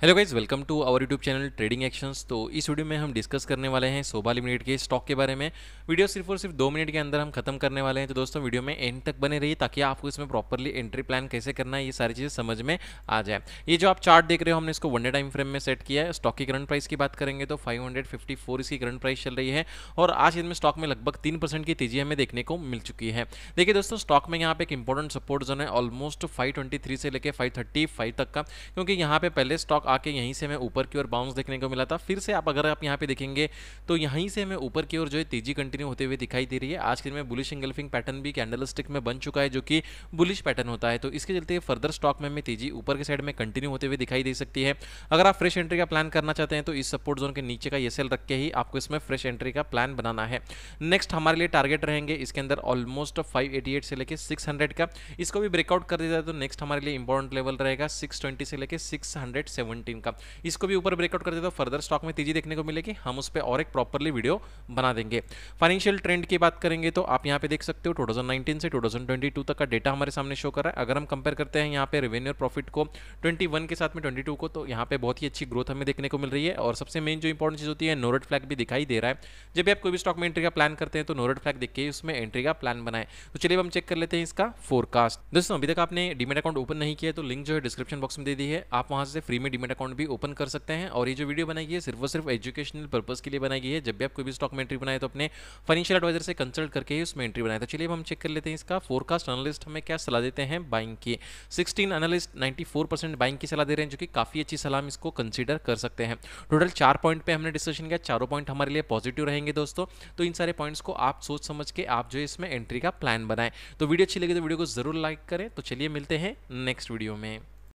hello guys welcome to our YouTube channel trading actions तो इस video में हम डिस्कस करने वाले हैं सोबा लिमिटेड के स्टॉक के बारे में वीडियो सिर्फ और सिर्फ दो मिनट के अंदर हम खत्म करने वाले हैं तो दोस्तों वीडियो में एंड तक बने रहिए ताकि आपको इसमें प्रॉपरली एंट्री प्लान कैसे करना है ये सारी चीज़ें समझ में आ जाए ये जो आप चार्ट देख रहे हो हमने इसको वन टाइम फ्रेम में सेट किया है स्टॉक की करंट प्राइस की बात करेंगे तो फाइव इसकी करंट प्राइस चल रही है और आज इसमें स्टॉक में लगभग तीन की तेजी हमें देखने को मिल चुकी है देखिए दोस्तों स्टॉक में यहाँ पे एक इंपॉर्टेंट सपोर्ट जोन है ऑलमोस्ट फाइव से लेकर फाइव थर्टी तक का क्योंकि यहाँ पे पहले स्टॉक आके यहीं से हमें ऊपर की ओर बाउंस देखने को मिला था फिर से आप अगर आप यहाँ पे देखेंगे तो यहीं से हमें ऊपर की ओर जो है तेजी कंटिन्यू होते हुए दिखाई दे रही है आज के दिन में बुलिश इंगल्फिंग पैटर्न भी कैंडल में बन चुका है जो कि बुलिश पैटर्न होता है तो इसके चलते फर्दर स्टॉक में हमें तेजी ऊपर के साइड में कंटिन्यू होते हुए दिखाई दे सकती है अगर आप फ्रेश एंट्री का प्लान करना चाहते हैं तो इस सपोर्ट जोन के नीचे का एस रख के ही आपको इसमें फ्रेश एंट्री का प्लान बनाना है नेक्स्ट हमारे लिए टारगेट रहेंगे इसके अंदर ऑलमोस्ट फाइव से लेकर सिक्स का इसको भी ब्रेकआउट कर दिया जाए तो नेक्स्ट हमारे लिए इंपॉर्टेंट लेवल रहेगा सिक्स से लेकर सिक्स सेवनटीन का इसको भी ऊपर ब्रेकआउट कर देता हूँ फर्दर स्टॉक में तेजी देखने को मिलेगी हम उस पर और एक प्रॉपरली वीडियो बना देंगे फाइनेंशियल ट्रेंड की बात करेंगे तो आप यहाँ पे देख सकते हो 2019 से 2022 तक का डेटा हमारे सामने शो कर रहा है अगर हम कंपेयर करते हैं यहाँ पे रेवेन्यू और प्रॉफिट को 21 के साथ में 22 को तो यहाँ पे बहुत ही अच्छी ग्रोथ हमें देखने को मिल रही है और सबसे मेन जो इंपॉर्टेंट चीज़ होती है नोरेट फ्लैग भी दिखाई दे रहा है जब भी आप कोई भी स्टॉक में एंट्री का प्लान करते हैं तो नोरेट फ्लैग देख के उसमें एंट्री का प्लान बनाए तो चलिए हम चेक कर लेते हैं इसका फोरकास्ट दोस्तों अभी तक आपने डीमेट अकाउंट ओपन नहीं किया तो लिंक जो है डिस्क्रिप्शन बॉक्स में दे दी है आप वहाँ से फ्री में डीमेट डीमेट अकाउंट भी ओपन कर सकते हैं और ये जो वीडियो बनाई है सिर्फ और सिर्फ एजुकेशनल पर्पज़ के लिए बनाई गई है जब भी आप कोई भी स्टॉक में एंट्री बनाए तो अपने फाइनेंशियल एडवाइजर से कंसल्ट करके ही उसमें एंट्री बनाए तो चलिए हम चेक कर लेते हैं इसका फोरकास्ट एनालिस्ट हमें क्या सलाह देते हैं बाइंग की sixteen analyst ninety four percent buying की सलाह दे रहे हैं जो कि काफ़ी अच्छी सलाह हम इसको कंसिडर कर सकते हैं टोटल चार पॉइंट पर हमने डिस्कशन किया चारों पॉइंट हमारे लिए पॉजिटिव रहेंगे दोस्तों तो इन सारे पॉइंट्स को आप सोच समझ के आप जो इसमें एंट्री का प्लान बनाएं तो वीडियो अच्छी लगे तो वीडियो को ज़रूर लाइक करें तो चलिए मिलते हैं नेक्स्ट वीडियो में